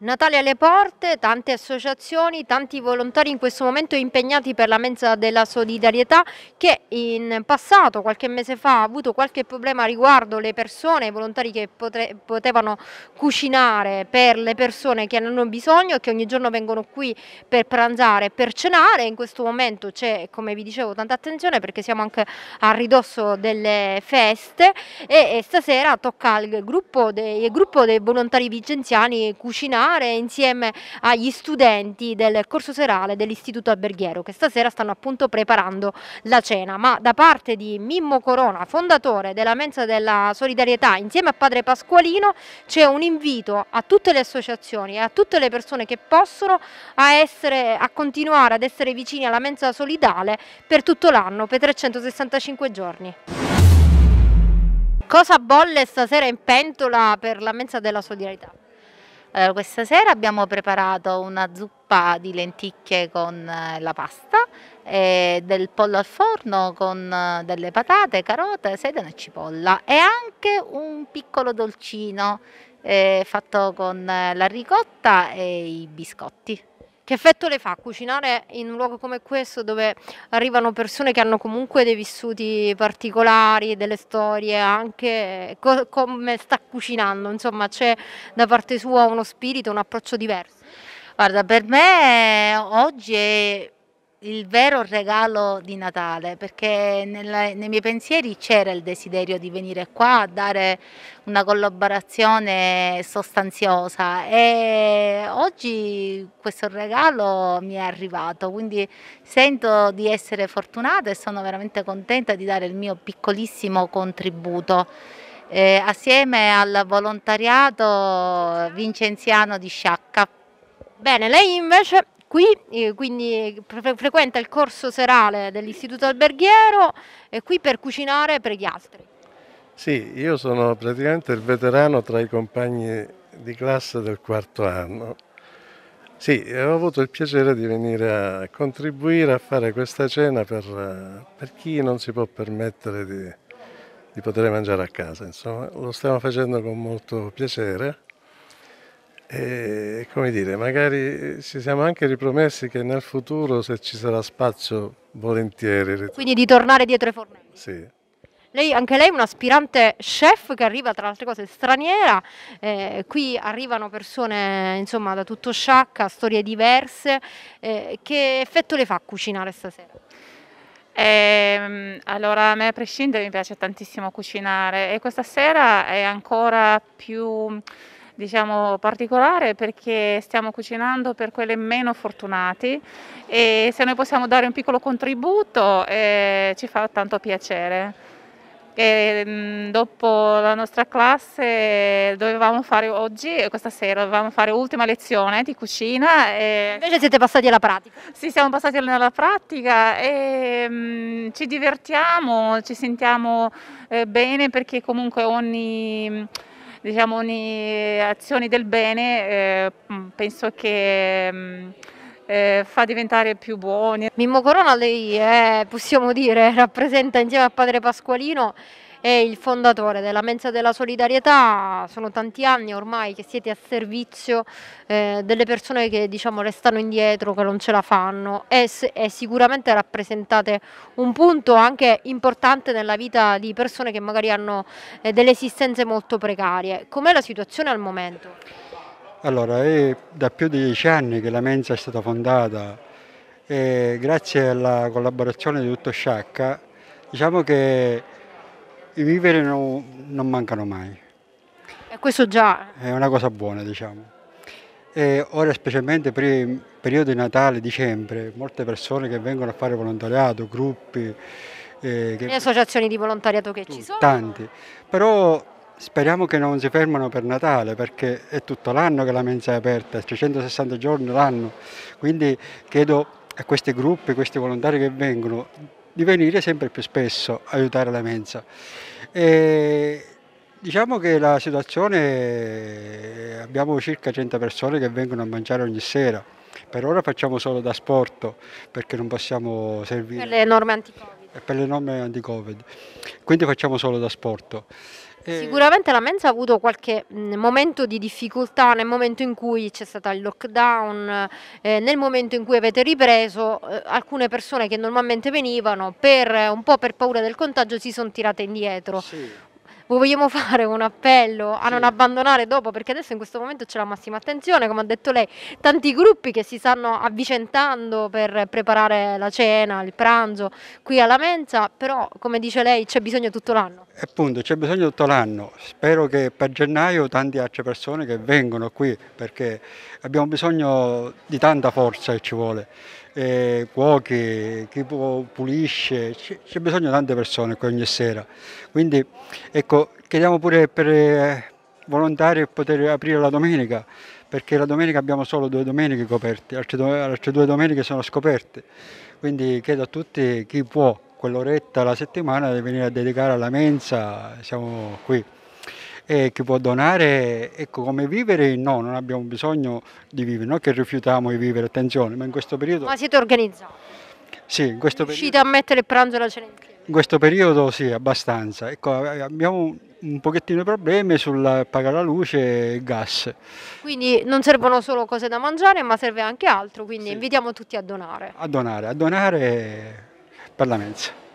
Natale alle porte, tante associazioni, tanti volontari in questo momento impegnati per la mensa della solidarietà che in passato, qualche mese fa, ha avuto qualche problema riguardo le persone, i volontari che potevano cucinare per le persone che ne hanno bisogno e che ogni giorno vengono qui per pranzare, per cenare. In questo momento c'è, come vi dicevo, tanta attenzione perché siamo anche a ridosso delle feste e, e stasera tocca al gruppo dei, gruppo dei volontari vigenziani cucinare parlare insieme agli studenti del corso serale dell'Istituto Alberghiero che stasera stanno appunto preparando la cena. Ma da parte di Mimmo Corona, fondatore della Mensa della Solidarietà, insieme a Padre Pasqualino, c'è un invito a tutte le associazioni e a tutte le persone che possono a, essere, a continuare ad essere vicini alla Mensa Solidale per tutto l'anno, per 365 giorni. Cosa bolle stasera in pentola per la mensa della solidarietà? Allora, eh, questa sera abbiamo preparato una zuppa di lenticchie con eh, la pasta, del pollo al forno con eh, delle patate, carote, sedano e cipolla e anche un piccolo dolcino eh, fatto con la ricotta e i biscotti. Che effetto le fa cucinare in un luogo come questo dove arrivano persone che hanno comunque dei vissuti particolari, delle storie anche co come sta cucinando? Insomma c'è da parte sua uno spirito, un approccio diverso? Guarda, per me oggi è il vero regalo di Natale, perché nella, nei miei pensieri c'era il desiderio di venire qua a dare una collaborazione sostanziosa e oggi questo regalo mi è arrivato, quindi sento di essere fortunata e sono veramente contenta di dare il mio piccolissimo contributo. Eh, assieme al volontariato vincenziano di Sciacca. Bene, lei invece qui, eh, quindi fre frequenta il corso serale dell'istituto alberghiero e qui per cucinare per gli altri. Sì, io sono praticamente il veterano tra i compagni di classe del quarto anno. Sì, ho avuto il piacere di venire a contribuire a fare questa cena per, per chi non si può permettere di, di poter mangiare a casa. Insomma, lo stiamo facendo con molto piacere e, come dire, magari eh, ci siamo anche ripromessi che nel futuro, se ci sarà spazio, volentieri. Quindi di tornare dietro i fornelli? Sì. Lei, anche lei è un aspirante chef che arriva tra le altre cose straniera, eh, qui arrivano persone insomma da tutto sciacca, storie diverse, eh, che effetto le fa cucinare stasera? Ehm, allora, a me a prescindere mi piace tantissimo cucinare e questa sera è ancora più diciamo particolare perché stiamo cucinando per quelle meno fortunati e se noi possiamo dare un piccolo contributo eh, ci fa tanto piacere che mm, dopo la nostra classe dovevamo fare oggi, eh, questa sera, dovevamo fare l'ultima lezione di cucina. E... Invece siete passati alla pratica. Sì, siamo passati alla pratica e mm, ci divertiamo, ci sentiamo eh, bene perché comunque ogni diciamo ogni azione del bene eh, mm, penso che eh, fa diventare più buoni. Mimmo Corona lei è, possiamo dire, rappresenta insieme a padre Pasqualino è il fondatore della Mensa della Solidarietà, sono tanti anni ormai che siete a servizio eh, delle persone che diciamo restano indietro, che non ce la fanno e, e, sicuramente rappresentate un punto anche importante nella vita di persone che magari hanno eh, delle esistenze molto precarie. Com'è la situazione al momento? Allora, è da più di dieci anni che la mensa è stata fondata e grazie alla collaborazione di tutto Sciacca diciamo che i viveri non, non mancano mai. E questo già... È una cosa buona, diciamo. E ora specialmente per il periodo di Natale, dicembre, molte persone che vengono a fare volontariato, gruppi... Eh, che... Le associazioni di volontariato che ci sono. Tanti, però speriamo che non si fermano per Natale perché è tutto l'anno che la mensa è aperta, 360 giorni l'anno, quindi chiedo a questi gruppi, a questi volontari che vengono di venire sempre più spesso a aiutare la mensa. E diciamo che la situazione, abbiamo circa 100 persone che vengono a mangiare ogni sera, per ora facciamo solo da sport perché non possiamo servire. Per le norme anti-covid. Per le norme anti-covid, quindi facciamo solo da sport. Eh. Sicuramente la mensa ha avuto qualche mm, momento di difficoltà nel momento in cui c'è stato il lockdown, eh, nel momento in cui avete ripreso, eh, alcune persone che normalmente venivano per eh, un po' per paura del contagio si sono tirate indietro. Sì vogliamo fare un appello a non abbandonare dopo perché adesso in questo momento c'è la massima attenzione, come ha detto lei, tanti gruppi che si stanno avvicentando per preparare la cena, il pranzo qui alla mensa, però come dice lei c'è bisogno tutto l'anno. Appunto, c'è bisogno tutto l'anno, spero che per gennaio tante altre persone che vengono qui perché abbiamo bisogno di tanta forza che ci vuole eh, cuochi, chi pulisce, c'è bisogno di tante persone qui ogni sera. Quindi ecco, chiediamo pure per eh, volontari per poter aprire la domenica, perché la domenica abbiamo solo due domeniche coperte, altre, do altre due domeniche sono scoperte. Quindi chiedo a tutti chi può quell'oretta alla settimana di venire a dedicare alla mensa, siamo qui eh, che può donare ecco, come vivere, no, non abbiamo bisogno di vivere, non che rifiutiamo di vivere, attenzione, ma in questo periodo... Ma siete organizzati? Sì, in questo Riuscite periodo... Riuscite a mettere il pranzo e la cena insieme? In questo periodo sì, abbastanza. Ecco, abbiamo un pochettino di problemi sul pagare la luce e il gas. Quindi non servono solo cose da mangiare, ma serve anche altro, quindi sì. invitiamo tutti a donare. A donare, a donare per la mensa.